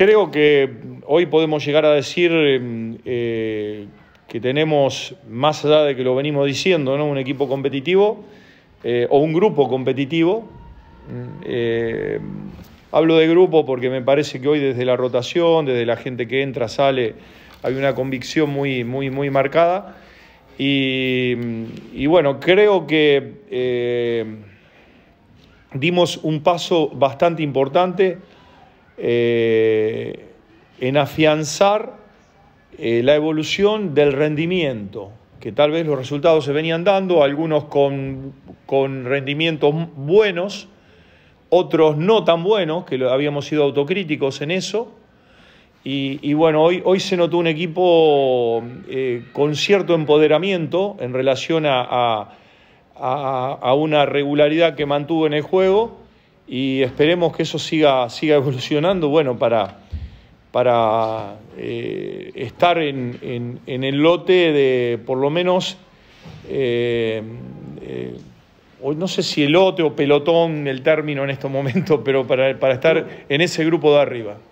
creo que hoy podemos llegar a decir eh, eh, que tenemos, más allá de que lo venimos diciendo, un equipo competitivo eh, o un grupo competitivo. Mm. hablo de grupo porque me parece que hoy desde la rotación, desde la gente que entra, sale, hay una convicción muy, muy, muy marcada. y bueno, creo que dimos un paso bastante importante eh, en afianzar eh, la evolución del rendimiento, que tal vez los resultados se venían dando, algunos con, rendimientos buenos, otros no tan buenos, que habíamos sido autocríticos en eso. Y, bueno, hoy, hoy, se notó un equipo eh, con cierto empoderamiento en relación a, una regularidad que mantuvo en el juego y esperemos que eso siga, siga evolucionando, bueno, para, para eh, estar en, en, el lote de por lo menos, eh, eh no sé si el lote o pelotón el término en este momento, pero para estar en ese grupo de arriba.